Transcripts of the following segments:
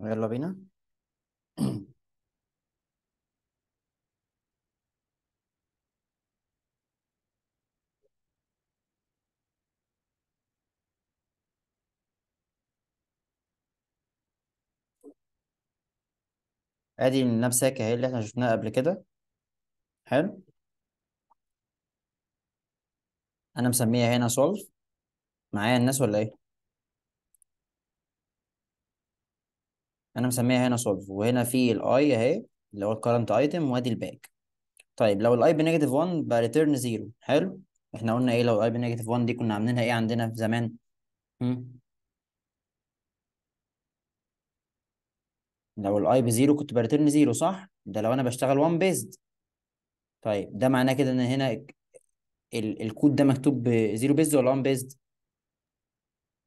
يلا بينا ادي النبساكة اهي اللي احنا شفناها قبل كده حلو انا مسميها هنا سولف معايا الناس ولا ايه انا مسميها هنا سولف وهنا في الاي اهي اللي هو الكرنت ايتم وادي الباك طيب لو الاي بنيجاتيف 1 بقى ريتيرن 0 حلو احنا قلنا ايه لو الاي بنيجاتيف 1 دي كنا عاملينها ايه عندنا في زمان لو الاي 0 كنت بريتيرن زيرو صح ده لو انا بشتغل 1 بيزد طيب ده معناه كده ان هنا الكود ده مكتوب بزيرو بيزد ولا 1 بيزد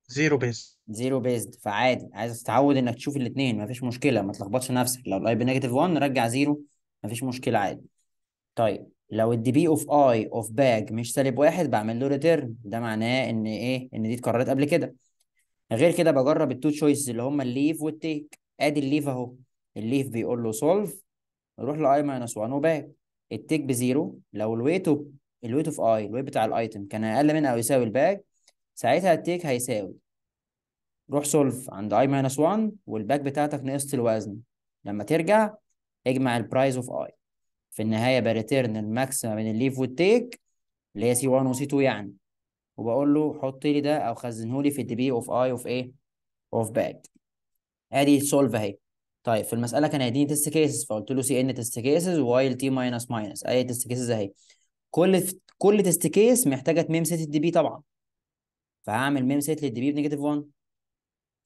زيرو بيزد زيرو بيزد فعادي عايز تتعود انك تشوف الاثنين مفيش مشكله ما تلخبطش نفسك لو الاي بنيجاتيف 1 رجع زيرو مفيش مشكله عادي طيب لو الدي بي اوف اي اوف باج مش سالب واحد بعمل له ريتيرن ده معناه ان ايه ان دي اتكررت قبل كده غير كده بجرب التو تشويس اللي هم الليف والتيك ادي الليف اهو الليف بيقول له سولف روح لاي ماينس 1 وباك التيك بزيرو لو الويت الويت اوف اي الويت بتاع الايتم كان اقل من او يساوي الباج ساعتها التيك هيساوي روح سولف عند اي ماينس 1 والباك بتاعتك نقصت الوزن لما ترجع اجمع البرايز اوف اي في النهايه بريتيرن الماكس ما بين الليف والتيك اللي هي سي 1 وسي 2 يعني وبقول له حط لي ده او خزنه لي في الدي بي اوف اي اوف ايه اوف باك ادي سولف اهي طيب في المساله كان هيديني تيست كيسز فقلت له سي ان تيست كيسز وايل تي ماينس ماينس اي تيست كيسز اهي كل كل تيست كيس محتاجه ميم سيت الدي بي طبعا فهعمل ميم سيت للدي بي بنيجاتيف 1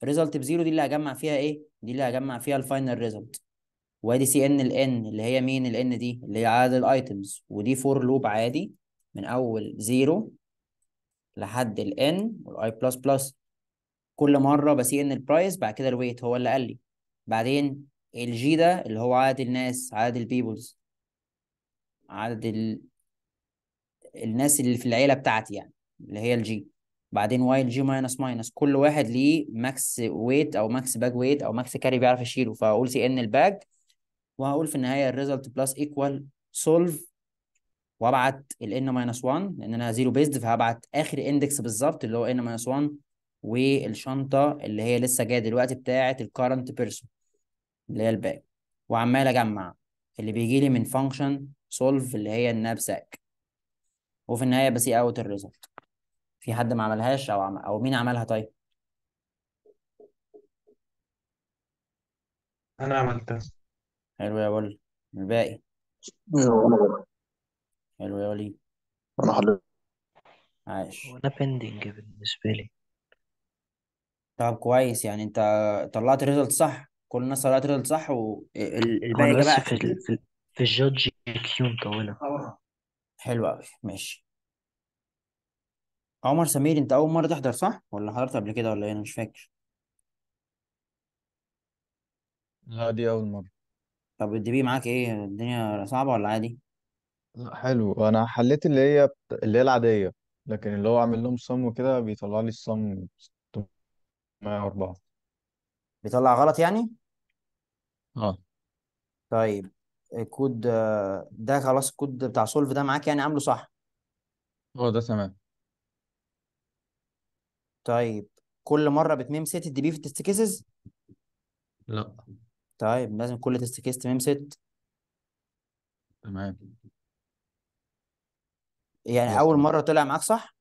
ريزلت بزيرو دي اللي هجمع فيها ايه دي اللي هجمع فيها الفاينل ريزلت وادي سي ان الان اللي هي مين الان دي اللي هي عدد الايتمز ودي فور لوب عادي من اول زيرو لحد الان والاي بلس بلس كل مره بسي ان البرايس بعد كده الويت هو اللي قال لي بعدين الجي ده اللي هو عدد الناس عدد البيبلز عدد ال... الناس اللي في العيله بتاعتي يعني اللي هي الجي بعدين وايل جي ماينس ماينس كل واحد ليه ماكس ويت او ماكس باج ويت او ماكس كاري بيعرف يشيله فهقول سي ان الباج وهقول في النهايه الريزلت بلس ايكوال سولف وابعت ال n ماينس 1 لان انا زيرو بيزد فهبعت اخر اندكس بالظبط اللي هو n ماينس 1 والشنطه اللي هي لسه جايه دلوقتي بتاعه الكرنت بيرسون اللي هي الباج وعمال اجمع اللي بيجي لي من فانكشن سولف اللي هي النابساك وفي النهايه بسي اوت الريزلت في حد ما عملهاش او عم... او مين عملها طيب انا عملتها حلو يا ولد الباقي ايوه انا حلو يا ولي انا حلو عايش وانا بندنج بالنسبه لي طب كويس يعني انت طلعت ريزلت صح كل الناس طلعت ريزلت صح والباقي انا بس بقى في في ال- في الجادج كيو مطوله حلو قوي ماشي عمر سمير انت اول مره تحضر صح ولا حضرت قبل كده ولا ايه انا مش فاكر لا دي أول مرة طب الدي معاك ايه الدنيا صعبه ولا عادي لا حلو أنا حليت اللي هي بت... اللي هي العادية لكن اللي هو عامل لهم صم وكده بيطلع لي الصم 604 بيطلع غلط يعني اه طيب الكود ده خلاص الكود بتاع سولف ده معاك يعني عامله صح هو آه، ده تمام طيب كل مره بتميم ست دي بي في التست كيسز لا طيب لازم كل تست كيس تميم ست تمام يعني اول مره طلع معاك صح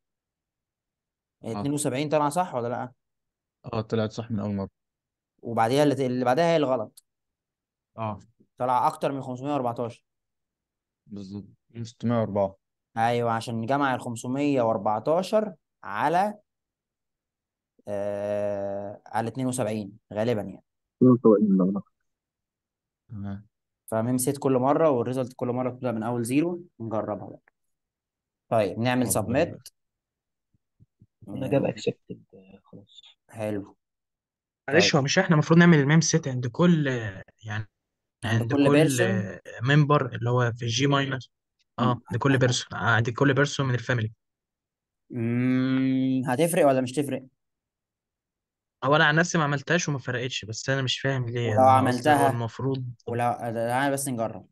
يعني اه 72 طلع صح ولا لا اه طلعت صح من اول مره وبعديها اللي اللي بعدها هي الغلط اه طلع اكتر من 514 بالظبط 604 ايوه عشان نجمع ال 514 على آه على 72 غالبا يعني تمام سيت كل مره والريزلت كل مره بتبدا من اول زيرو نجربها بقى طيب نعمل سبميت انا جاب اكسبتد خلاص حلو معلش طيب. هو مش احنا المفروض نعمل الميم سيت عند كل يعني عند لكل كل بيرسون ممبر اللي هو في الجي ماينر اه عند كل بيرسون آه، عند كل بيرسون من الفاميلي هتفرق ولا مش تفرق هو انا عن نفسي ما عملتهاش وما فرقتش بس انا مش فاهم ليه يعني، ولو انا قصدي هو عملتها المفروض ولو تعالى بس نجرب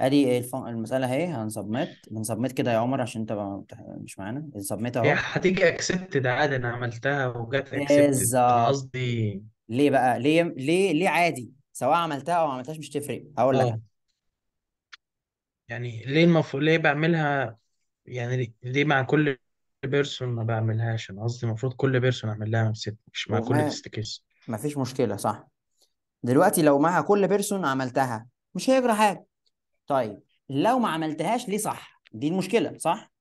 ادي الف... المسألة اهي هنسبميت بنسبميت كده يا عمر عشان انت مش معانا السبميت هي اهو هتيجي اكسبتد عادي انا عملتها وجت اكسبتد انا بالظبط قصدي ليه بقى ليه ليه ليه عادي سواء عملتها او ما عملتهاش مش تفرق هقول لك اه يعني ليه المفروض ليه بعملها يعني ليه مع كل بيرسون ما بعملهاش انا قصدي المفروض كل بيرسون اعمل لها ست مش مع كل كيس ما مفيش مشكلة صح دلوقتي لو معها كل بيرسون عملتها مش هيجرى حاجة طيب لو ما عملتهاش ليه صح دي المشكلة صح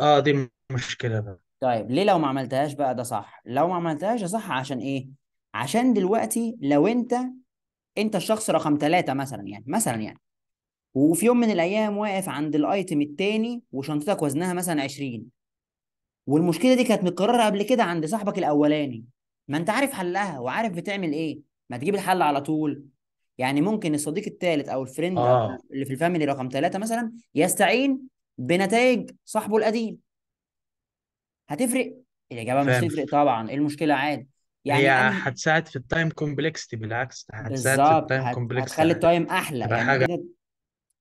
اه دي المشكلة بقى طيب ليه لو ما عملتهاش بقى ده صح لو ما عملتهاش ده صح عشان ايه عشان دلوقتي لو انت انت الشخص رقم ثلاثة مثلا يعني مثلا يعني وفي يوم من الايام واقف عند الايتم التاني وشنطتك وزنها مثلا 20 والمشكله دي كانت متكرره قبل كده عند صاحبك الاولاني ما انت عارف حلها وعارف بتعمل ايه ما تجيب الحل على طول يعني ممكن الصديق الثالث او الفريند آه. اللي في الفاميلي رقم ثلاثة مثلا يستعين بنتائج صاحبه القديم هتفرق الاجابه مش هتفرق طبعا ايه المشكله عادي يعني هي أنا... هتساعد في التايم كومبلكستي بالعكس هتساعد في التايم كومبلكستي هتخلي التايم احلى يعني حاجه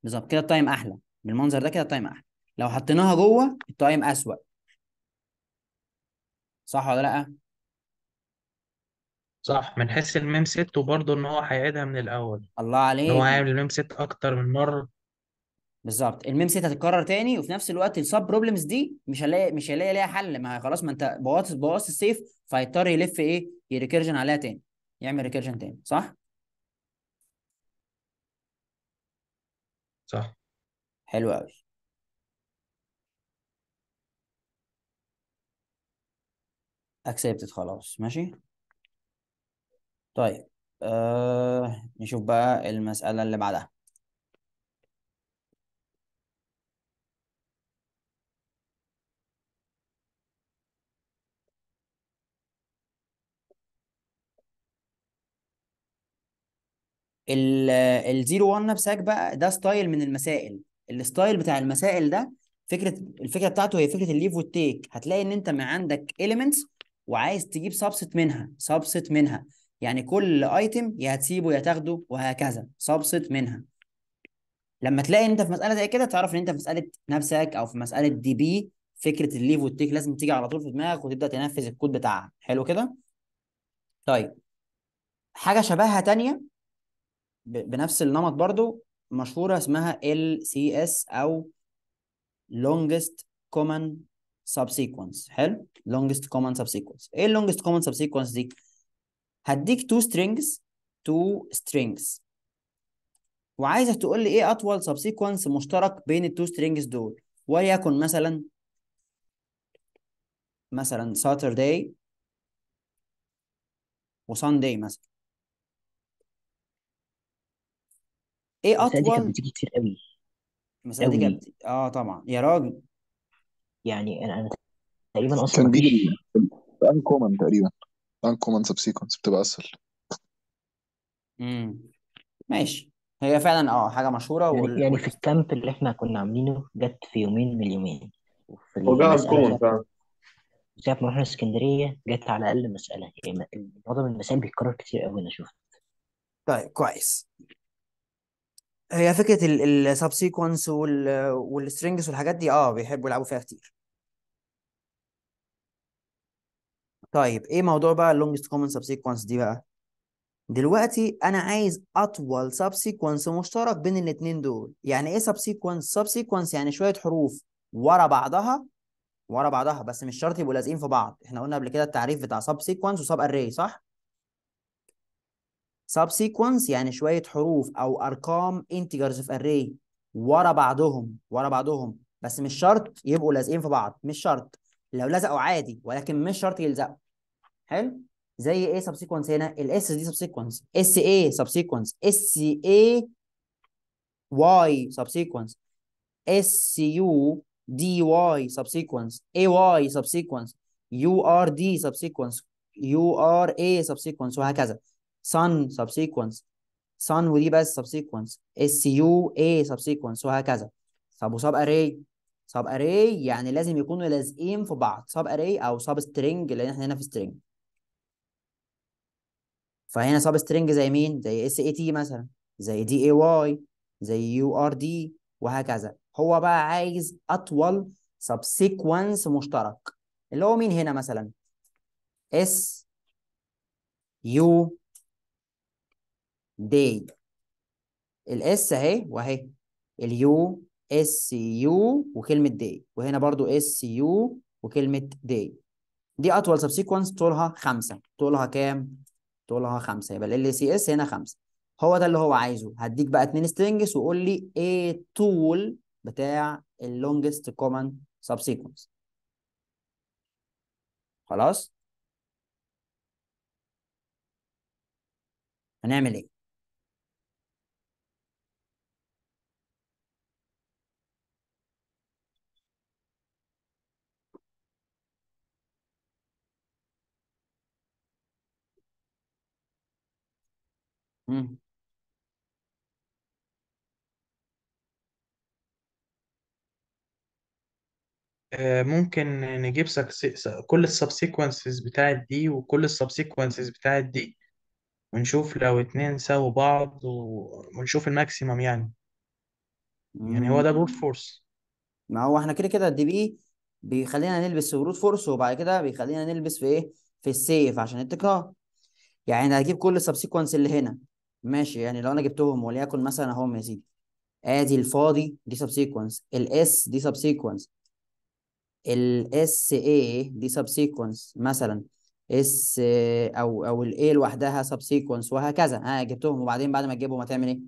بالظبط كده التايم احلى بالمنظر ده كده التايم احلى لو حطيناها جوه التايم اسوأ صح ولا لا صح من حيث الميم ست وبرضه ان هو هيعيدها من الاول الله ان هو عليك هيعمل الميم ست اكتر من مره بالظبط الميم ست هتتكرر تاني وفي نفس الوقت السب بروبلمز دي مش هلاقي مش هلاقي ليها حل ما خلاص ما انت بوظت بوظت السيف فهيضطر يلف ايه يريكيرجن عليها تاني يعمل ريكيرجن تاني صح صح حلو قوي اكسبتت خلاص ماشي طيب آه نشوف بقى المسألة اللي بعدها الزيرو وان نفسك بقى ده ستايل من المسائل الستايل بتاع المسائل ده فكره الفكره بتاعته هي فكره الليف والتيك هتلاقي ان انت ما عندك اليمنتس وعايز تجيب سبست منها سبست منها يعني كل ايتم يا هتسيبه يا تاخده وهكذا سبست منها لما تلاقي ان انت في مساله زي كده تعرف ان انت في مساله نفسك او في مساله دي بي فكره الليف والتيك لازم تيجي على طول في دماغك وتبدا تنفذ الكود بتاعها حلو كده طيب حاجه شبهها تانية بنفس النمط برضو مشهورة اسمها LCS أو Longest Common Subsequence حلو Longest Common Subsequence إيه Longest Common Subsequence دي؟ هديك two strings two strings وعايزك تقول لي إيه أطول subsequence مشترك بين التو strings دول وليكن مثلا مثلا Saturday وSunday مثلا ايه المسائل دي كانت بتيجي كتير قوي المسألة دي قوي كانت اه طبعا يا راجل يعني انا أنا تقريبا اصلا كان ما بيجي فيش ان كومن تقريبا ان كومن سب سيكونس بتبقى اسهل امم ماشي هي فعلا اه حاجة مشهورة يعني وال... يعني في وال... الكامب اللي احنا كنا عاملينه جت في يومين من اليومين وفي وجاء المسألة الكومن ساعة فعلا ساعة ما رحنا اسكندرية جت على الأقل مسألة يعني معظم المسائل بيتكرر كتير قوي أنا شفت طيب كويس هي فكره السب سيكونس والسترينجز والحاجات دي اه بيحبوا يلعبوا فيها كتير طيب ايه موضوع بقى اللونجست كومن سب سيكونس دي بقى دلوقتي انا عايز اطول سب سيكونس مشترك بين الاثنين دول يعني ايه سب سيكونس سب سيكونس يعني شويه حروف ورا بعضها ورا بعضها بس مش شرط يبقوا لازقين في بعض احنا قلنا قبل كده التعريف بتاع سب سيكونس وسب اري صح subsequence يعني شوية حروف أو أرقام integers في array ورا بعضهم ورا بعضهم بس مش شرط يبقوا لازقين في بعض مش شرط لو لزقوا عادي ولكن مش شرط يلزقوا حلو زي ايه subsequence هنا ال S دي subsequence S A subsequence S A Y subsequence اس U D Y subsequence A Y subsequence U R D subsequence U R A subsequence وهكذا sun subsequence sun ودي بس subsequence su a subsequence وهكذا طب وسب array سب اري يعني لازم يكونوا لازقين في بعض سب اري او سب سترينج لان احنا هنا في سترينج فهنا سب سترينج زي مين زي اس اي تي مثلا زي دي اي واي زي يو ار دي وهكذا هو بقى عايز اطول سب سيكونس مشترك اللي هو مين هنا مثلا اس يو دي الاس اهي واهي اليو اس يو وكلمه دي وهنا برضو اس يو وكلمه دي دي اطول سب سيكونس طولها خمسة طولها كام طولها خمسة يبقى ال سي اس هنا خمسة هو ده اللي هو عايزه هديك بقى اتنين سترينجز وقول لي ايه الطول بتاع اللونجست كومن سب سيكونس خلاص هنعمل ايه مم. آه، ممكن نجيب كل س- كل السبسيكونسز بتاعت دي وكل السبسيكونسز بتاعت دي ونشوف لو اتنين ساووا بعض و... ونشوف الماكسيمم يعني يعني هو ده بروت فورس ما هو احنا كده كده الدي بي بيخلينا نلبس في برود فورس وبعد كده بيخلينا نلبس في ايه في السيف عشان التكرار يعني انا هجيب كل السبسيكونس اللي هنا ماشي يعني لو انا جبتهم وليكن مثلا اهو يا سيدي ادي الفاضي دي سب سيكونس الاس دي سب سيكونس الاس اي دي سب سيكونس مثلا اس او او الاي لوحدها سب سيكونس وهكذا ها آه، جبتهم وبعدين بعد ما تجيبهم هتعمل ايه؟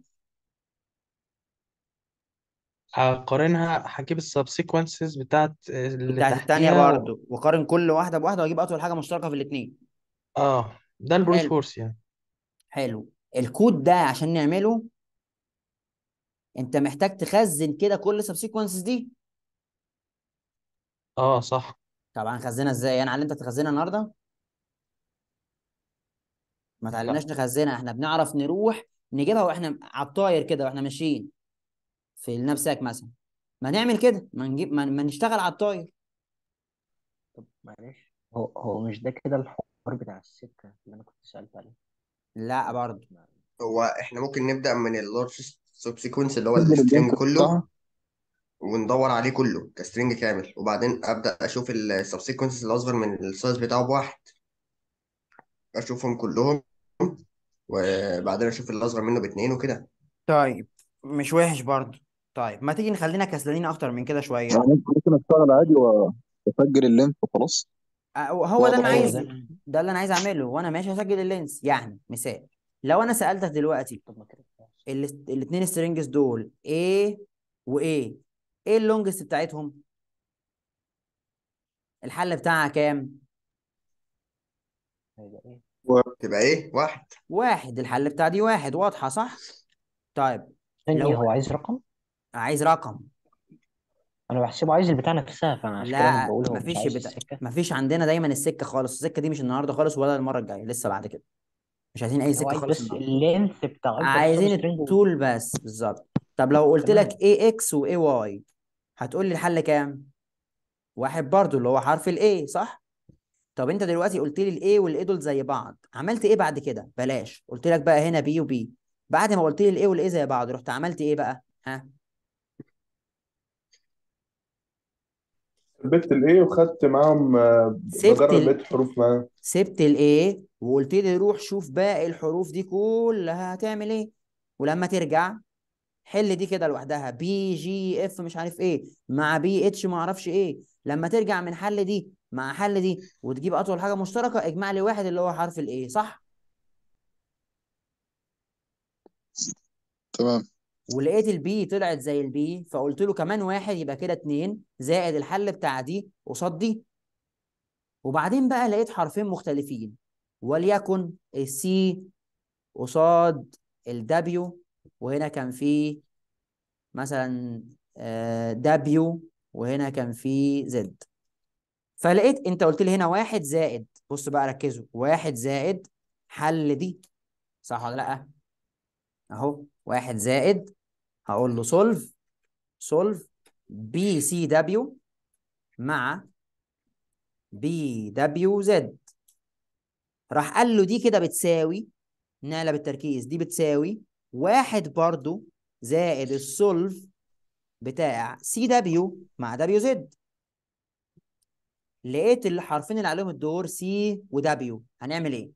هقارنها هجيب السب سيكونسز بتاعت اللي بتاعت الثانيه تحتيها برضه وقارن كل واحدة بواحدة واجيب اطول حاجة مشتركة في الاثنين اه ده البروت فورس يعني حلو الكود ده عشان نعمله انت محتاج تخزن كده كل سبسيكونسز دي اه صح طبعا خزنها ازاي يعني على علمتك تخزنها النهارده ما تعلمناش نخزنها احنا بنعرف نروح نجيبها واحنا على الطاير كده واحنا ماشيين في نفسك مثلا ما نعمل كده ما نجيب ما, ما نشتغل على الطاير طب معلش هو هو مش ده كده الحوار بتاع السكة اللي أنا كنت سألت عليه لا برضه هو احنا ممكن نبدأ من اللارجست سبسيكونس اللي هو السترينج كله وندور عليه كله كسترينج كامل وبعدين ابدا اشوف اللي أصغر من السايز بتاعه بواحد اشوفهم كلهم وبعدين اشوف اللي أصغر منه باتنين وكده طيب مش وحش برضه طيب ما تيجي نخلينا كسلانين اكتر من كده شوية يعني ممكن اشتغل عادي واسجل اللينك وخلاص هو ده انا عايزه ده اللي انا عايز اعمله وانا ماشي هسجل اللينس يعني مثال لو انا سالتك دلوقتي الاثنين سترينجز دول ايه وايه ايه اللونجست بتاعتهم الحل بتاعها كام إيه؟ تبقى ايه واحد واحد الحل بتاع دي واحد واضحه صح طيب لو هو عايز رقم عايز رقم انا بحسبه عايز البتاع نفسها فانا عشان كده بقول هو مش مفيش عايز بتا... السكه مفيش عندنا دايما السكه خالص السكه دي مش النهارده خالص ولا المره الجايه لسه بعد كده مش عايزين اي هو سكه عايز خالص بس النهارده اللينث بتاع عايزين الترنج الطول بس بالظبط طب لو قلت تمام لك اي اكس واي واي هتقول لي الحل كام واحد برضو اللي هو حرف الاي صح طب انت دلوقتي قلت لي الاي والاي دول زي بعض عملت ايه بعد كده بلاش قلت لك بقى هنا بي وبي بعد ما قلت لي الاي والاي زي بعض رحت عملت ايه بقى ها سبت الايه وخدت معاهم آه، سبت بدرب ال... حروف معاهم سبت الايه وقلت لي روح شوف باقي الحروف دي كلها هتعمل ايه ولما ترجع حل دي كده لوحدها بي جي اف مش عارف ايه مع بي اتش ما اعرفش ايه لما ترجع من حل دي مع حل دي وتجيب اطول حاجه مشتركه اجمع لي واحد اللي هو حرف الايه صح تمام ولقيت البي طلعت زي البي فقلت له كمان واحد يبقى كده اتنين زائد الحل بتاع دي قصاد دي وبعدين بقى لقيت حرفين مختلفين وليكن السي قصاد الدبليو وهنا كان في مثلا دبليو آه، وهنا كان في زد فلقيت انت قلت لي هنا واحد زائد بص بقى ركزوا واحد زائد حل دي صح ولا لا اهو واحد زائد هقول له سولف سولف بي سي دبليو مع بي دبليو زد راح قال له دي كده بتساوي نقلب التركيز دي بتساوي واحد برضو زائد السولف بتاع سي دبليو مع دبليو زد لقيت الحرفين اللي عليهم الدور سي ودبليو هنعمل ايه؟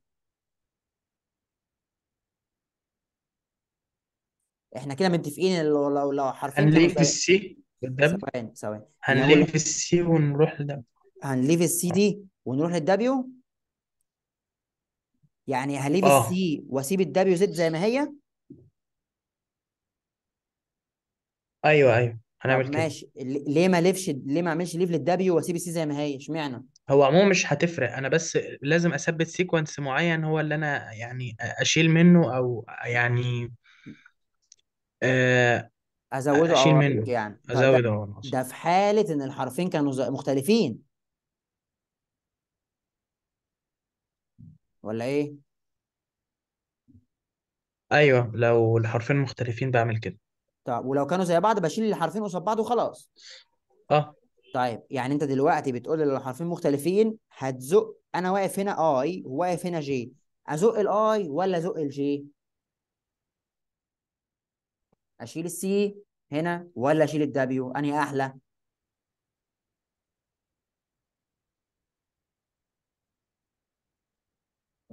احنا كده متفقين لو لو لو حرفين كانوا هنليف زي طيب. السي قدام ثواني ثواني هنقول يعني هنليف السي ونروح لده هنليف السي دي ونروح للدبليو يعني هليف اه السي واسيب الدبليو زد زي ما هي ايوه ايوه هنعمل طب كده ماشي ليه ما الفش ليه ما اعملش ليف للدبليو واسيب السي زي ما هي اشمعنى هو عموما مش هتفرق انا بس لازم اثبت سيكونس معين هو اللي انا يعني اشيل منه او يعني آه ازوده اشيل منه يعني طيب ده ازود اهو ده في حالة ان الحرفين كانوا مختلفين ولا ايه؟ ايوه لو الحرفين مختلفين بعمل كده طب ولو كانوا زي بعض بشيل الحرفين قصاد بعض وخلاص اه طيب يعني انت دلوقتي بتقول لي لو الحرفين مختلفين هتزق انا واقف هنا اي وواقف هنا جي ازق الاي ولا ازق الجي اشيل السي هنا ولا اشيل الدبليو انهي احلى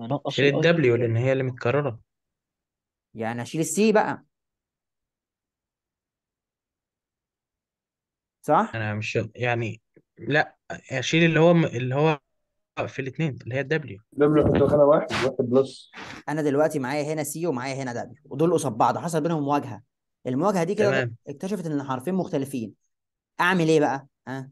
اشيل الدبليو لان هي اللي متكرره يعني اشيل السي بقى صح انا مش يعني لا اشيل اللي هو اللي هو في الاثنين اللي هي الدبليو دبليو حط خانه واحد واحد بلس انا دلوقتي معايا هنا سي ومعايا هنا دبليو ودول قصاد بعض حصل بينهم مواجهه المواجهه دي كده تمام اكتشفت ان حرفين مختلفين اعمل ايه بقى ها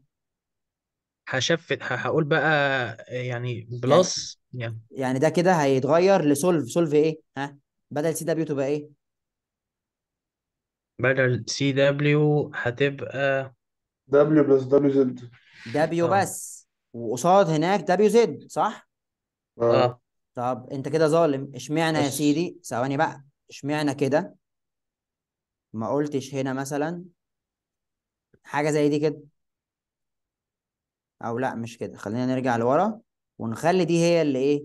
هشفت هقول بقى يعني, يعني بلس يعني يعني ده كده هيتغير لسولف سولف ايه ها بدل سي دبليو تبقى ايه بدل سي دبليو هتبقى دبليو بلس دبليو زد دبليو اه بس وقصاد هناك دبليو زد صح اه اه طب انت كده ظالم اشمعنى يا بس سيدي ثواني بقى اشمعنى كده ما قلتش هنا مثلا حاجة زي دي كده او لا مش كده خلينا نرجع لورا ونخلي دي هي اللي ايه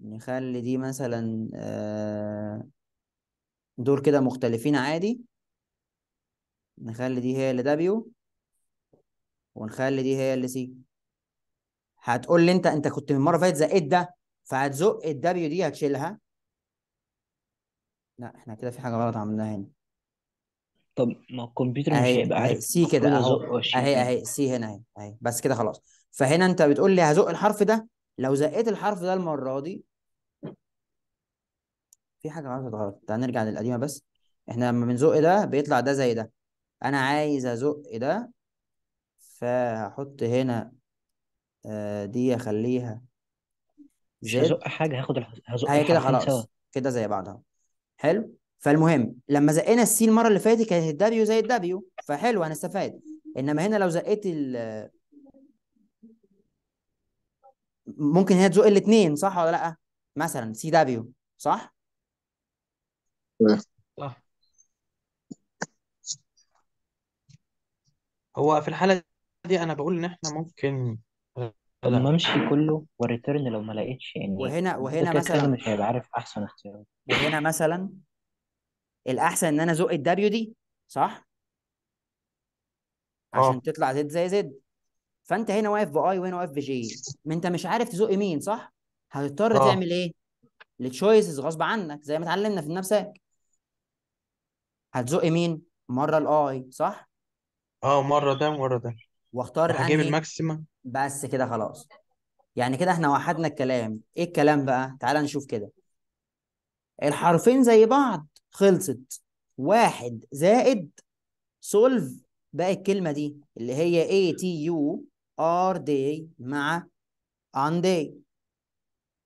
نخلي دي مثلا آه، دول كده مختلفين عادي نخلي دي هي اللي دبليو ونخلي دي هي اللي سي هتقول لي انت انت كنت من المره فاتت زقيت ده فهتزق الدبليو دي هتشيلها لا احنا كده في حاجة غلط عملناها هنا طب ما الكمبيوتر مش اهي هيبقى اهي عارف سي كده المفروض اهو ازق واشيل اهي اهي سي هنا اهي اهي بس كده خلاص فهنا انت بتقول لي هزق الحرف ده لو زقيت الحرف ده المرة دي في حاجة غلط غلط تعال نرجع للقديمة بس احنا لما بنزق ده بيطلع ده زي ده انا عايز ازق ده فهحط هنا آه، دي اخليها مش زد هزق حاجة هاخد الح... هزق هي كده الحرفين سوا خلاص كده زي بعضها حلو فالمهم لما زقينا السي المره اللي فاتت كانت الدبليو زي الدبليو فحلو هنستفاد انما هنا لو زقيت ال ممكن هي تزق الاثنين صح ولا لا مثلا سي دبليو صح صح هو في الحاله دي انا بقول ان احنا ممكن ما لا امشي كله والريتيرن لو ما لقيتش يعني وهنا وهنا الدكتور مثلا كده مش هيبقى عارف احسن اختيار وهنا مثلا الاحسن ان انا ازق الدبليو دي صح اه عشان تطلع زد زي زد فانت هنا واقف باي وهنا واقف بجي ما انت مش عارف تزق مين صح هتضطر اه تعمل ايه التشويسز غصب عنك زي ما اتعلمنا في النفسك هتزق مين مره الاي صح اه مرة ده ومرة ده واختار وهجيب انهي الماكسيمم بس كده خلاص يعني كده احنا وحدنا الكلام ايه الكلام بقى تعال نشوف كده الحرفين زي بعض خلصت واحد زائد سولف بقى الكلمة دي اللي هي A T U R D مع on day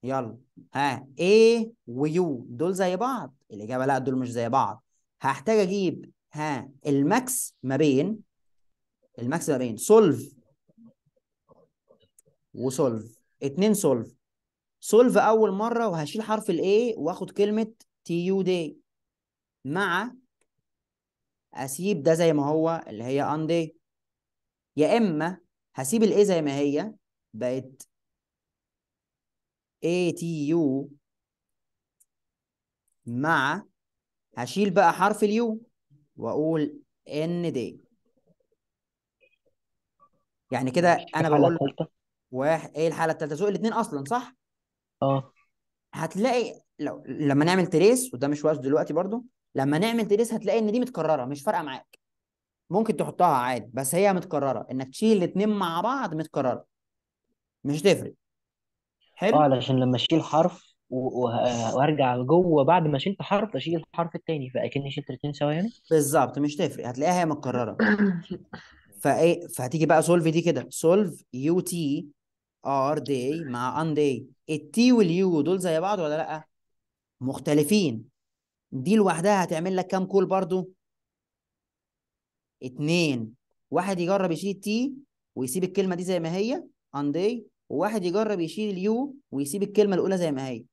يلا ها A و u دول زي بعض الإجابة لا دول مش زي بعض هحتاج أجيب ها الماكس ما بين الماكس ما بين سولف وسولف اتنين سولف سولف اول مره وهشيل حرف الاي واخد كلمه تي يو دي مع اسيب ده زي ما هو اللي هي ان دي يا اما هسيب الاي زي ما هي بقت اي تي يو مع هشيل بقى حرف اليو واقول ان دي يعني كده انا بقول واحد ايه الحاله الثالثه سوق الاثنين اصلا صح اه هتلاقي لو لما نعمل تريس وده مش وقته دلوقتي برضو لما نعمل تريس هتلاقي ان دي متكرره مش فارقه معاك ممكن تحطها عادي بس هي متكرره انك تشيل الاثنين مع بعض متكرره مش هتفرق حلو اه علشان لما اشيل حرف و- وارجع لجوه بعد ما شلت حرف اشيل الحرف التاني فاكني شلت الاتنين سوا يعني بالظبط مش تفرق هتلاقيها هي متكرره فايه فهتيجي بقى سولف دي كده سولف يو تي ار داي مع ان داي التي واليو دول زي بعض ولا لا مختلفين دي لوحدها هتعمل لك كام كول برضو اتنين واحد يجرب يشيل تي ويسيب الكلمه دي زي ما هي ان داي وواحد يجرب يشيل اليو ويسيب الكلمه الاولى زي ما هي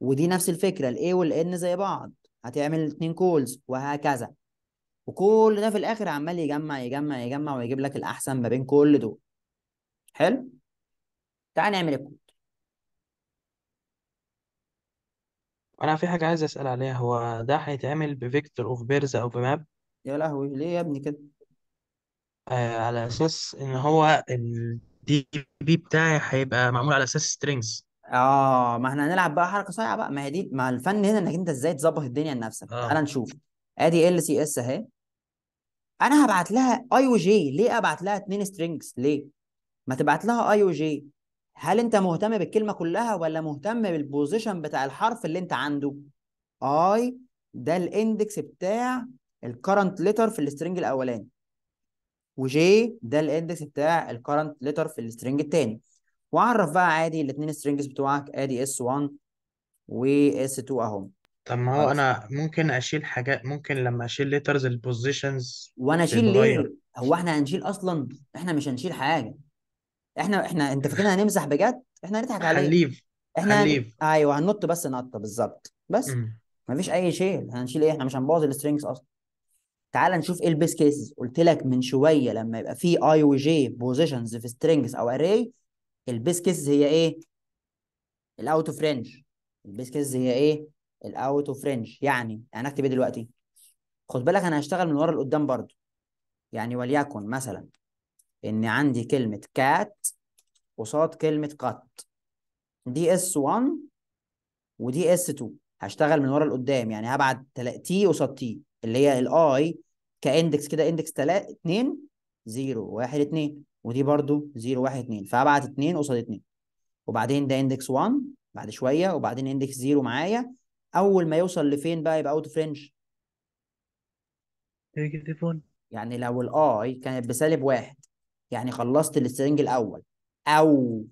ودي نفس الفكره الاي والان زي بعض هتعمل اتنين كولز وهكذا وكل ده في الاخر عمال يجمع يجمع يجمع ويجيب لك الاحسن ما بين كل دول حلو تعال نعمل الكود انا في حاجه عايز اسال عليها هو ده هيتعمل بفيكتور اوف بيرز او بماب يا لهوي ليه يا ابني كده آه على اساس ان هو الدي بي بتاعي هيبقى معمول على اساس سترينجز اه ما احنا هنلعب بقى حركه صايعه بقى ما هي دي ما الفن هنا انك انت ازاي تظبط الدنيا لنفسك اه تعال نشوف ادي ال سي اس اهي انا هبعت لها اي وجي جي ليه ابعت لها اتنين سترينجز ليه ما تبعت لها اي وجي جي هل انت مهتم بالكلمه كلها ولا مهتم بالبوزيشن بتاع الحرف اللي انت عنده اي ده الاندكس بتاع الكرنت ليتر في السترنج الاولاني وجي ده الاندكس بتاع الكرنت ليتر في السترنج الثاني وعرف بقى عادي الاثنين سترنجز بتوعك ادي اس 1 و اس 2 اهم طب ما هو انا ممكن اشيل حاجات ممكن لما اشيل ليترز البوزيشنز وانا اشيل ليه؟ هو احنا هنشيل اصلا احنا مش هنشيل حاجه احنا احنا انت فاكرنا هنمزح بجد احنا هنضحك عليه هنليف احنا هنليف ايوه هننط بس نقطه بالظبط بس ما مفيش اي شيء هنشيل ايه احنا مش هنبوظ السترينجز اصلا تعال نشوف ايه البيس كيسز قلت لك من شويه لما يبقى في اي وجي بوزيشنز في سترينجز او اري البيس كيسز هي ايه الاوت اوف رينج البيس كيسز هي ايه الاوت اوف رينج يعني انا يعني اكتب ايه دلوقتي خد بالك انا هشتغل من ورا لقدام برضو يعني وليكن مثلا ان عندي كلمه كات قصاد كلمه قط دي اس 1 ودي اس 2 هشتغل من ورا لقدام يعني هبعت تي قصاد تي اللي هي الاي كاندكس كده اندكس 3 2 0 1 2 ودي برضو 0 1 2 فهبعت 2 قصاد 2 وبعدين ده اندكس 1 بعد شويه وبعدين اندكس 0 معايا اول ما يوصل لفين بقى يبقى اوت اوف رينج نيجاتيف 1 يعني لو الاي كانت بسالب واحد يعني خلصت السترنج الاول او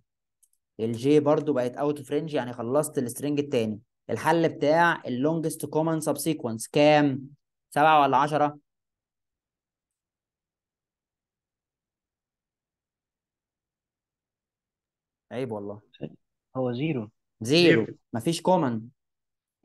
الجي برضو بقت اوت اوف رينج يعني خلصت السترنج الثاني الحل بتاع اللونجست كومن سب سيكونس كام سبعة ولا عشرة عيب والله هو زيرو زيرو مفيش كومن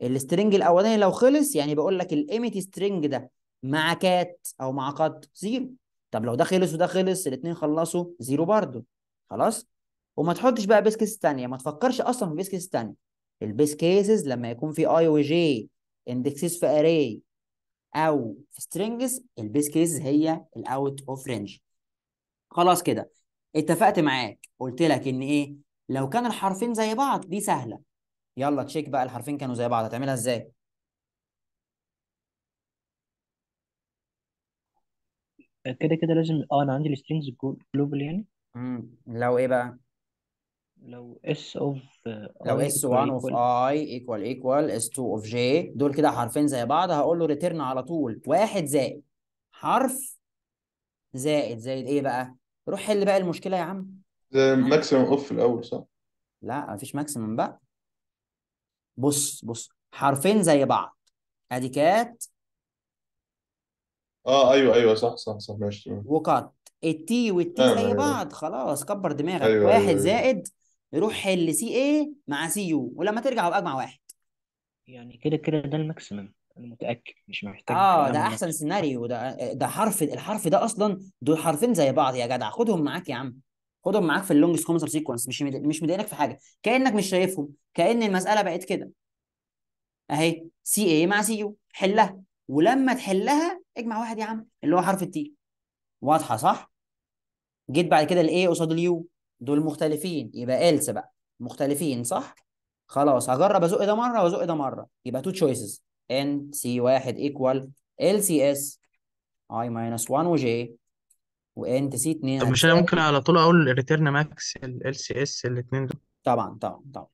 السترنج الاولاني لو خلص يعني بقول لك الايميتي سترنج ده مع كات او مع قط زيرو طب لو ده خلص وده خلص الاثنين خلصوا زيرو برضه خلاص وما تحطش بقى بيس كيس ثانيه ما تفكرش اصلا في بيس كيس ثانيه البيس كيسز لما يكون في اي وجي اندكسز في اري او في سترينجز البيس كيسز هي الاوت اوف رينج خلاص كده اتفقت معاك قلت لك ان ايه لو كان الحرفين زي بعض دي سهله يلا تشيك بقى الحرفين كانوا زي بعض هتعملها ازاي كده كده لازم اه انا عندي السترينجز جلوبال يعني امم لو ايه بقى لو اس اوف آه، لو اس ايكوال 1 اوف اي ايكوال ايكوال اس 2 اوف جي دول كده حرفين زي بعض هقول له ريتيرن على طول واحد زائد حرف زائد زائد ايه بقى روح حل بقى المشكله يا عم ده اوف في الاول صح لا مفيش ماكسيمم بقى بص بص حرفين زي بعض ادي كات اه ايوه ايوه صح صح صح ماشي تمام وقط التي والتي زي آه، ايوه آه. بعض خلاص كبر دماغك ايوه, أيوة، واحد ايوه زائد يروح حل سي ايه مع سي يو ولما ترجع ابقى اجمع واحد يعني كده كده ده الماكسيمم انا متاكد مش محتاج اه ده اعمل احسن ماكسيمم سيناريو ده ده حرف الحرف ده اصلا دول حرفين زي بعض يا جدع خدهم معاك يا عم خدهم معاك في اللونجست كومسر سيكونس مش مد... مش مضايقك في حاجه كانك مش شايفهم كان المساله بقت كده اهي سي ايه مع سي يو حلها ولما تحلها اجمع واحد يا عم اللي هو حرف التي واضحه صح جيت بعد كده الاي قصاد اليو دول مختلفين يبقى إلس بقى مختلفين صح خلاص هجرب ازق ده مره وازق ده مره يبقى تو تشويسز ان سي 1 ايكوال ال سي اس اي ماينس 1 وجي وان سي 2 طب مش انا ممكن على طول اقول ريتيرن ماكس ال سي اس الاثنين دول طبعا طبعا طبعا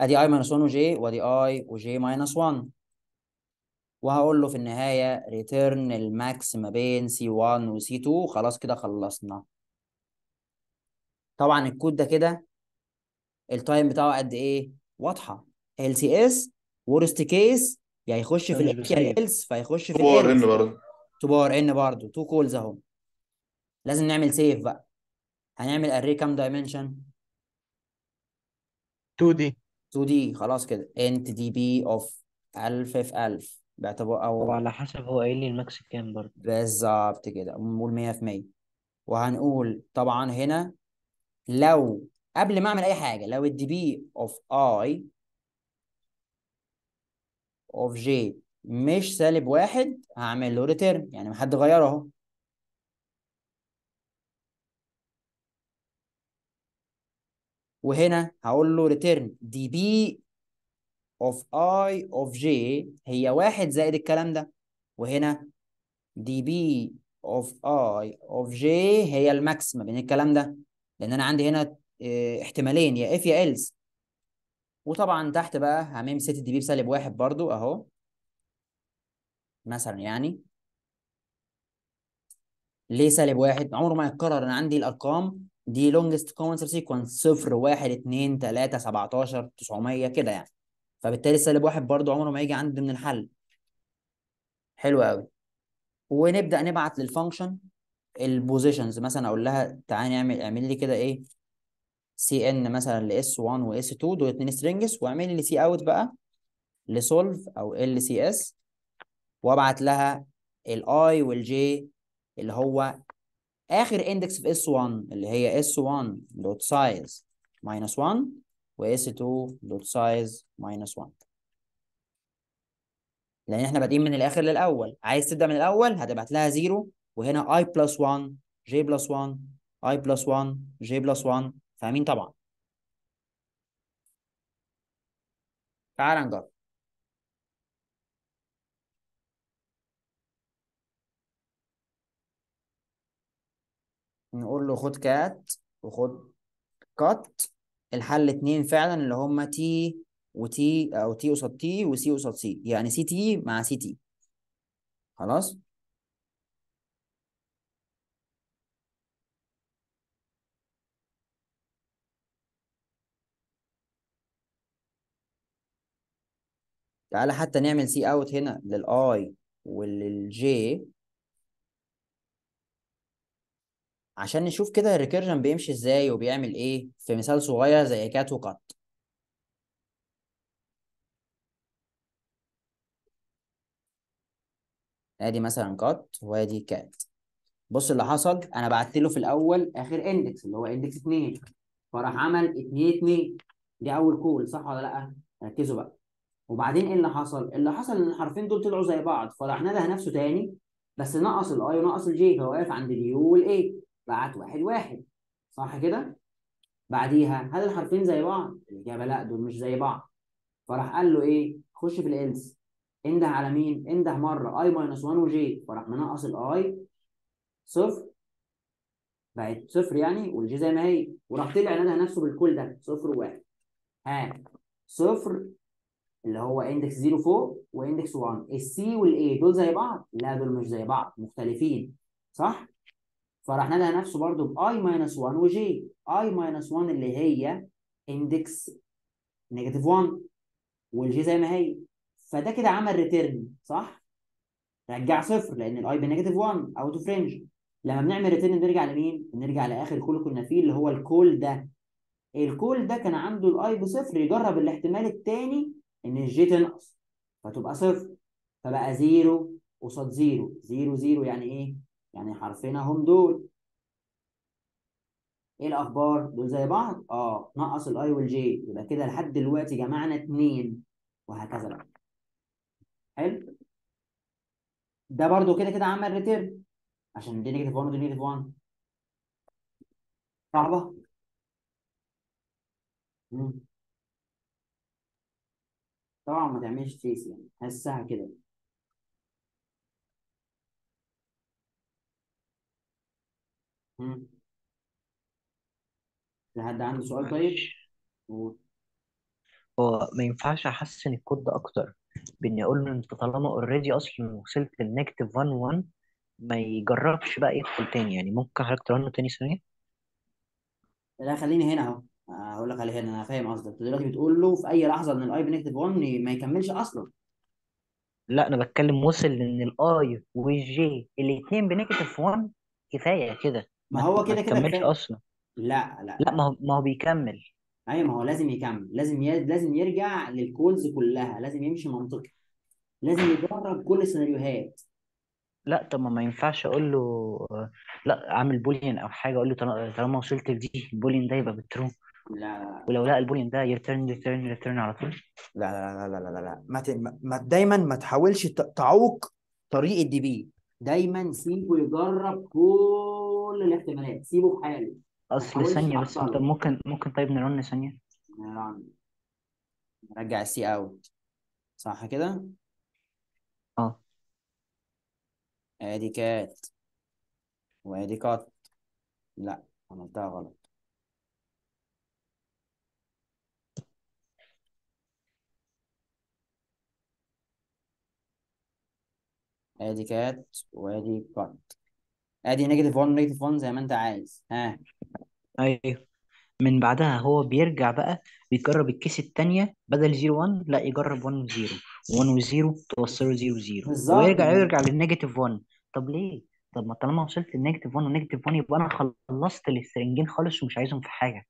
ادي اي ماينس 1 وجي وادي اي وجي ماينس 1 وهقول له في النهاية return الماكس ما بين C1 و C2 خلاص كده خلصنا طبعا الكود ده كده التايم بتاعه قد ايه واضحة LCS worst case يا يخش في الإف الإلس فيخش في تو باور ان برضه تو باور ان برضه تو كولز اهو لازم نعمل سيف بقى هنعمل اري كام دايمنشن 2 دي 2 دي خلاص كده انت دي بي اوف 1000 في 1000 بعتبر او وعلى حسب هو قايل لي الماكس كام برضه بالظبط كده نقول 100 في 100 وهنقول طبعا هنا لو قبل ما اعمل اي حاجه لو الدي بي اوف اي اوف جي مش سالب واحد هعمل له ريتيرن يعني ما حد غيره اهو وهنا هقول له ريتيرن دي بي of I of J هي واحد زائد الكلام ده وهنا دي بي of I of J هي الماكس ما بين الكلام ده لأن أنا عندي هنا آه، احتمالين يا اف يا إلز وطبعا تحت بقى هميم ست دي بي بسالب واحد برضو أهو مثلا يعني ليه سالب واحد عمره ما يتكرر أنا عندي الأرقام دي لونجست كومنسر سيكونس صفر واحد اتنين تلاتة سبعتاشر تسعمية كده يعني فبالتالي سالب واحد برضو عمره ما يجي عند من الحل حلو قوي ونبدا نبعت للفانكشن البوزيشنز مثلا اقول لها تعالى نعمل اعمل لي كده ايه سي ان مثلا لاس 1 واس 2 دول اتنين سترنجز واعمل لي سي اوت بقى لسولف او ال سي اس وابعت لها الاي والجي اللي هو اخر اندكس في اس 1 اللي هي اس 1 دوت سايز ماينس 1 و s سايز ماينس 1 لان احنا بادئين من الاخر للاول عايز تبدا من الاول هتبعت لها 0 وهنا i بلس 1 j بلس 1 i بلس 1 j بلس 1 فاهمين طبعا تعال نجرب نقول له خد كات وخد كات الحل اتنين فعلا اللي هما تي وتي او تي قصاد تي وسي قصاد سي يعني سي تي مع سي تي خلاص تعالى حتى نعمل سي اوت هنا للاي وللجي عشان نشوف كده الريكيرجن بيمشي ازاي وبيعمل ايه في مثال صغير زي كات وقط ادي مثلا كات وادي كات بص اللي حصل انا بعت له في الاول اخر اندكس اللي هو اندكس 2 فراح عمل 2 2 دي اول كول صح ولا لا ركزوا بقى وبعدين ايه اللي حصل اللي حصل ان الحرفين دول طلعوا زي بعض فراح نده نفسه تاني بس نقص الاي ونقص الجي فهو واقف عند اليو والاي بعت واحد واحد صح كده؟ بعديها هل الحرفين زي بعض؟ الإجابة لا دول مش زي بعض فراح قال له إيه؟ خش في الإلس انده على مين؟ انده مرة أي ماينس 1 وجي فراح منقص الأي صفر بقت صفر يعني والجي زي ما هي وراح طلع نده نفسه بالكل ده صفر وواحد ها صفر اللي هو اندكس 0 فوق واندكس 1 السي والاي دول زي بعض؟ لا دول مش زي بعض مختلفين صح؟ فراح نادى نفسه برضو باي ماينس 1 وجي اي ماينس 1 اللي هي اندكس نيجاتيف 1 والجي زي ما هي فده كده عمل ريتيرن صح؟ رجع صفر لان الاي بنيجاتيف 1 اوت اوف رينج لما بنعمل ريتيرن بنرجع لمين؟ بنرجع لاخر كول كنا فيه اللي هو الكول ده الكول ده كان عنده الاي بصفر يجرب الاحتمال الثاني ان الجي تنقص فتبقى صفر فبقى زيرو قصاد زيرو زيرو زيرو يعني ايه؟ يعني حرفين اهم دول ايه الاخبار دول زي بعض اه نقص الاي والجي يبقى كده لحد دلوقتي جمعنا اتنين وهكذا بقى حلو ده برضو كده كده عمل ريتيرن عشان دي نيجاتيف 1 ودي نيجاتيف 1 صعبه طبعا ما تعملش تشيس يعني حسها كده في حد عنده سؤال طيب؟ ماشي قول. هو ما ينفعش احسن الكود اكتر باني اقول له انت طالما اوريدي اصلا وصلت للنيجاتيف 1 1 ما يجربش بقى يدخل تاني يعني ممكن حضرتك ترنه تاني ثانيه لا خليني هنا اهو هقول لك على هنا انا فاهم قصدك انت دلوقتي بتقول له في اي لحظه ان الاي بنكتيف 1 ما يكملش اصلا لا انا بتكلم وصل ان الاي والجي الاثنين بنيجاتيف 1 كفايه كده ما هو كده كده كده تكملش كفايه اصلا لا لا لا ما هو ما هو بيكمل ايوه ما هو لازم يكمل لازم ي... لازم يرجع للكولز كلها لازم يمشي منطقي لازم يجرب كل السيناريوهات لا طب ما ما ينفعش اقول له لا عامل بولين او حاجه اقول له طالما وصلت لدي البولين ده يبقى بترو لا ولو لا البولين ده يرترن يرترن يرترن على طول لا لا لا لا لا لا لا ما, ت... ما دايما ما تحاولش تعوق طريق الدي بي دايما سيبه يجرب كل كل الاحتمالات سيبه في حاله اصل ثانية بس انت ممكن ممكن طيب نرن ثانية يعني نرجع السي اوت صح كده اه ادي كات وادي كات لا عملتها غلط ادي كات وادي كات ادي نيجاتيف 1 نيجاتيف 1 زي ما انت عايز ها ايوه من بعدها هو بيرجع بقى بيجرب الكيس الثانيه بدل 0 1 لا يجرب 1 و 0 1 و 0 توصله 0 0 بالظبط ويرجع يرجع للنيجاتيف 1 طب ليه؟ طب ما طالما وصلت للنيجاتيف 1 ونيجاتيف 1 يبقى انا خلصت الاسترنجين خالص ومش عايزهم في حاجة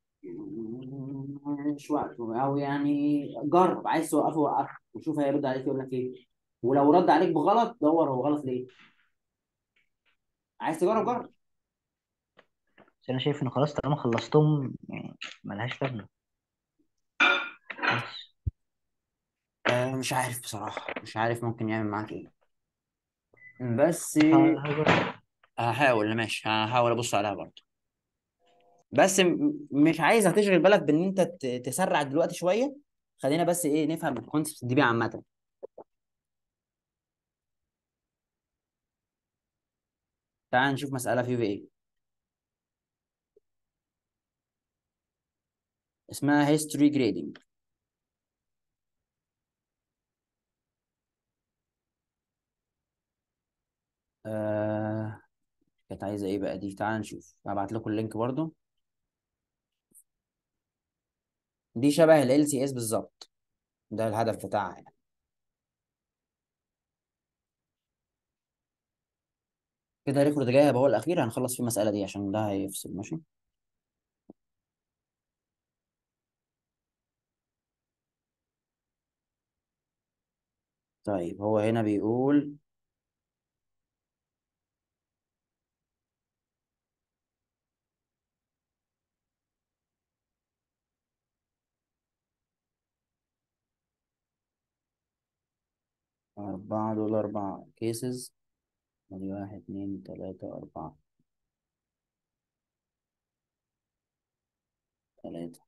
مش وقته او يعني جرب عايز توقفه وقفه وشوف هيرد عليك يقول لك ايه ولو رد عليك بغلط دور هو غلط ليه عايز تجرب جرب بس انا شايف ان خلاص طالما خلصتهم يعني ملهاش لازمه بس آه، مش عارف بصراحة مش عارف ممكن يعمل معاك ايه بس هجرب هحاول ماشي هحاول ابص عليها برضه بس مش عايز هتشغل بالك بان انت تسرع دلوقتي شوية خلينا بس ايه نفهم الكونسبت دي عامة تعال نشوف مسألة في يوفي ايه اسمها history grading آه... كانت عايزة ايه بقى دي تعال نشوف هبعت لكم اللينك برضو دي شبه ال LCS بالظبط ده الهدف بتاعها يعني كده ريكورد جاي هو الاخير هنخلص فيه المساله دي عشان ده هيفصل ماشي طيب هو هنا بيقول أربعة دول أربعة كيسز ادي واحد اتنين تلاتة أربعة تلاتة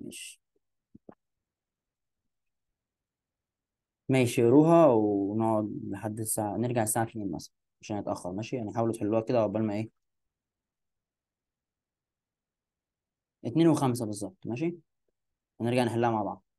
ماشي ماشي روها ونقعد لحد الساعة نرجع الساعة اتنين مثلا عشان نتأخر ماشي يعني حاولوا تحلوها كده عقبال ما ايه اتنين وخمسة بالظبط ماشي ونرجع نحلها مع بعض